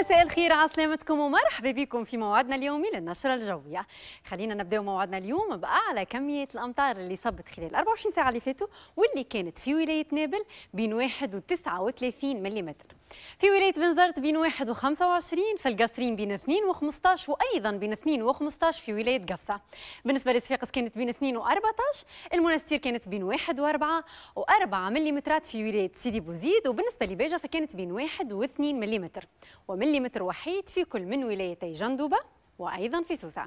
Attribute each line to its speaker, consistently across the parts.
Speaker 1: مساء الخير على سلامتكم ومرحبا بكم في موعدنا اليومي للنشرة الجوية خلينا نبداو موعدنا اليوم بأعلى كمية الأمطار اللي صبت خلال 24 ساعة اللي فاتوا واللي كانت في ولاية نابل بين 1 و 39 ملم في ولاية بنزرت بين 1 و25 في القصرين بين 2 و15 وأيضا بين 2 و15 في ولاية قفصة بالنسبة لصفاقس كانت بين 2 و14 المنستير كانت بين 1 و4 و4 مليمترات في ولاية سيدي بوزيد وبالنسبة لباجة فكانت بين 1 و2 مليمتر ومليمتر وحيد في كل من ولايتي جندوبة وأيضا في سوسة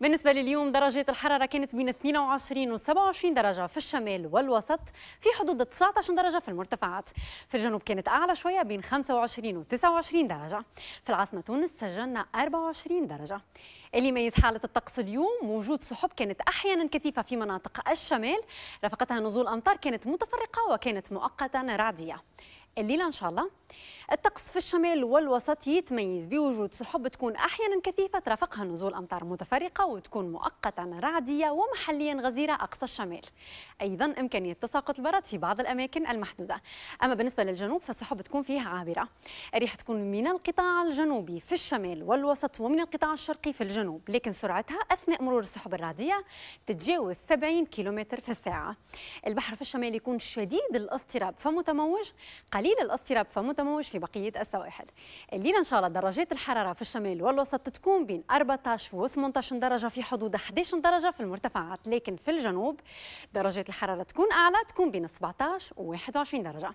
Speaker 1: بالنسبة لليوم درجة الحرارة كانت بين 22 و 27 درجة في الشمال والوسط في حدود 19 درجة في المرتفعات في الجنوب كانت أعلى شوية بين 25 و 29 درجة في العاصمة تونس سجلنا 24 درجة اللي يميز حالة الطقس اليوم وجود سحب كانت أحيانا كثيفة في مناطق الشمال رافقتها نزول أمطار كانت متفرقة وكانت مؤقتا رعدية الليله ان شاء الله الطقس في الشمال والوسط يتميز بوجود سحب تكون احيانا كثيفه ترافقها نزول امطار متفرقه وتكون مؤقتا رعديه ومحليا غزيره اقصى الشمال ايضا امكانيه تساقط البرد في بعض الاماكن المحدوده اما بالنسبه للجنوب فالسحب تكون فيها عابره الريح تكون من القطاع الجنوبي في الشمال والوسط ومن القطاع الشرقي في الجنوب لكن سرعتها اثناء مرور السحب الرعديه تتجاوز 70 كيلومتر في الساعه البحر في الشمال يكون شديد الاضطراب فمتموج قليل الاضطراب فمتموج في بقية السواحل الليلة إن شاء الله درجات الحرارة في الشمال والوسط تكون بين 14 و 18 درجة في حدود 11 درجة في المرتفعات لكن في الجنوب درجات الحرارة تكون أعلى تكون بين 17 و 21 درجة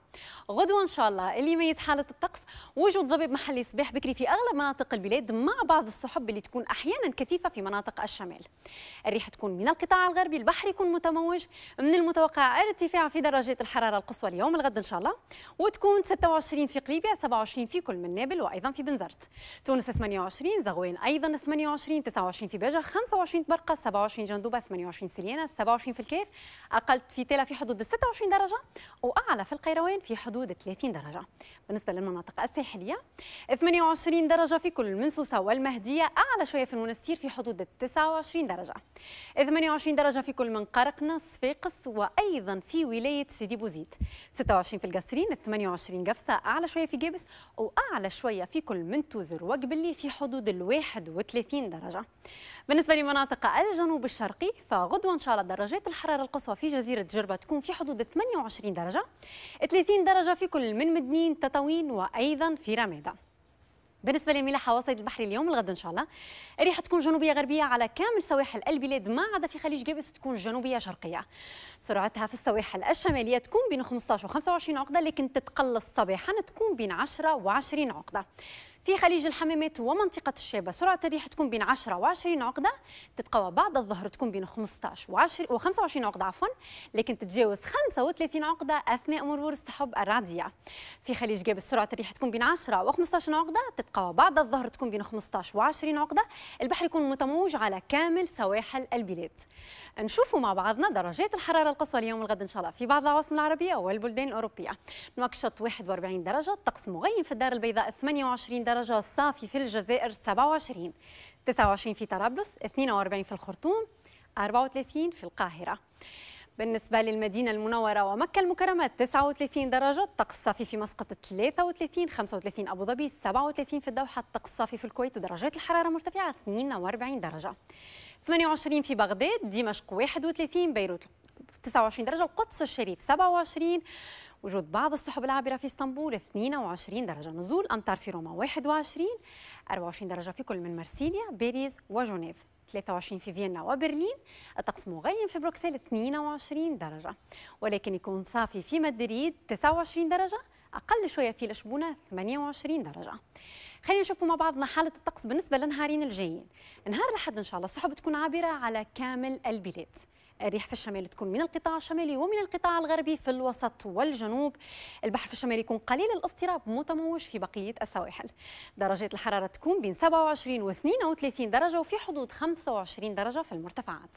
Speaker 1: غدوة إن شاء الله اللي يميز حالة الطقس وجود ضباب محلي صباح بكري في أغلب مناطق البلاد مع بعض السحب اللي تكون أحيانا كثيفة في مناطق الشمال الريح تكون من القطاع الغربي البحر يكون متموج من المتوقع ارتفاع في درجات الحرارة القصوى اليوم الغد إن شاء الله تكون 26 في قليبيا 27 في كل من نابل وايضا في بنزرت تونس 28 زغوان ايضا 28 29 في باجه 25 تبرقه 27 جندوبه 28 سليانه 27 في الكيف اقل في تيلا في حدود 26 درجه واعلى في القيروان في حدود 30 درجه بالنسبه للمناطق الساحليه 28 درجه في كل من سوسه والمهديه اعلى شويه في المنستير في حدود 29 درجه 28 درجه في كل من قرقنه صفاقس وايضا في ولايه سيدي بوزيد 26 في القصرين 28 120 جثه اعلى شويه في جيبس واعلى شويه في كل من توزر وقبلي في حدود ال 31 درجه. بالنسبه لمناطق الجنوب الشرقي فغدوه ان شاء الله درجات الحراره القصوى في جزيره جربه تكون في حدود 28 درجه 30 درجه في كل من مدنين تطاوين وايضا في رماده. بالنسبه للملاحه حواصل البحر اليوم الغد ان شاء الله الريحه تكون جنوبيه غربيه على كامل سواحل البلاد ما عدا في خليج جابس تكون جنوبيه شرقيه سرعتها في السواحل الشماليه تكون بين 15 و 25 عقده لكن تتقلص صباحا تكون بين 10 و 20 عقده في خليج الحمامات ومنطقة الشابة سرعة الريح تكون بين 10 و20 عقدة تتقوى بعد الظهر تكون بين 15 و25 عقدة عفوا لكن تتجاوز 35 عقدة أثناء مرور السحب الرعدية في خليج جاب سرعة الريح تكون بين 10 و15 عقدة تتقوى بعد الظهر تكون بين 15 و20 عقدة البحر يكون متموج على كامل سواحل البلاد نشوفوا مع بعضنا درجات الحرارة القصوى اليوم والغد إن شاء الله في بعض العواصم العربية والبلدان الأوروبية نواكشط 41 درجة الطقس مغيم في الدار البيضاء 28 درجة الدرجة الصافي في الجزائر 27 29 في طرابلس 42 في الخرطوم 34 في القاهرة بالنسبة للمدينة المنورة ومكة المكرمة 39 درجة الطقس الصافي في مسقط 33 35 أبو ظبي 37 في الدوحة الطقس الصافي في الكويت ودرجات الحرارة مرتفعة 42 درجة 28 في بغداد دمشق 31 بيروت 29 درجة القدس الشريف 27 وجود بعض السحب العابرة في اسطنبول 22 درجة نزول أمطار في روما 21 24 درجة في كل من مرسيليا باريس وجنيف 23 في فيينا وبرلين الطقس مغيم في بروكسل 22 درجة ولكن يكون صافي في مدريد 29 درجة أقل شوية في لشبونة 28 درجة خلينا نشوفوا مع بعضنا حالة الطقس بالنسبة للنهارين الجايين نهار الأحد إن شاء الله السحب تكون عابرة على كامل البلاد الريح في الشمال تكون من القطاع الشمالي ومن القطاع الغربي في الوسط والجنوب البحر في الشمال يكون قليل الاضطراب متموج في بقية السواحل درجات الحرارة تكون بين 27 و 32 درجة وفي حدود 25 درجة في المرتفعات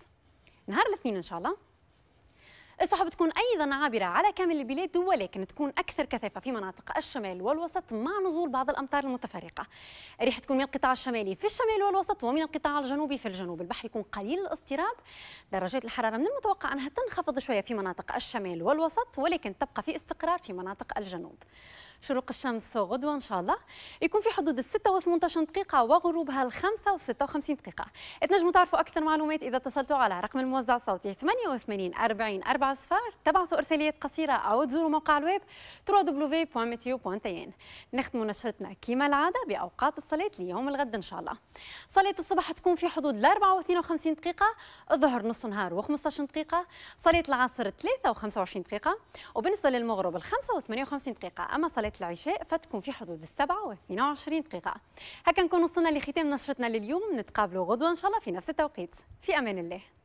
Speaker 1: نهار الاثنين إن شاء الله السحب تكون أيضا عابرة على كامل البلاد ولكن تكون أكثر كثافة في مناطق الشمال والوسط مع نزول بعض الأمطار المتفرقة الريح تكون من القطاع الشمالي في الشمال والوسط ومن القطاع الجنوبي في الجنوب البحر يكون قليل الاضطراب درجات الحرارة من المتوقع أنها تنخفض شوية في مناطق الشمال والوسط ولكن تبقى في استقرار في مناطق الجنوب شروق الشمس غدوة إن شاء الله يكون في حدود ال 6 و 18 دقيقة وغروبها ال 5 و 56 دقيقة تنجموا تعرفوا أكثر معلومات إذا اتصلتوا على رقم الموزع الصوتي 88 40 4 صفار تبعثوا إرساليات قصيرة أو تزوروا موقع الويب www.meteo.in نختموا نشرتنا كما العادة بأوقات الصلاة ليوم الغد إن شاء الله صلاة الصبح تكون في حدود ال 54 و 50 دقيقة الظهر نص نهار و 15 دقيقة صلاة العصر 3 و 25 دقيقة وبالنسبة للمغرب ال 5 و 58 دقيقة أما صلاة صلاة العشاء فتكون في حدود السبعة و22 دقيقة هكا نكون وصلنا لختام نشرتنا لليوم نتقابلوا غدوة إن شاء الله في نفس التوقيت في أمان الله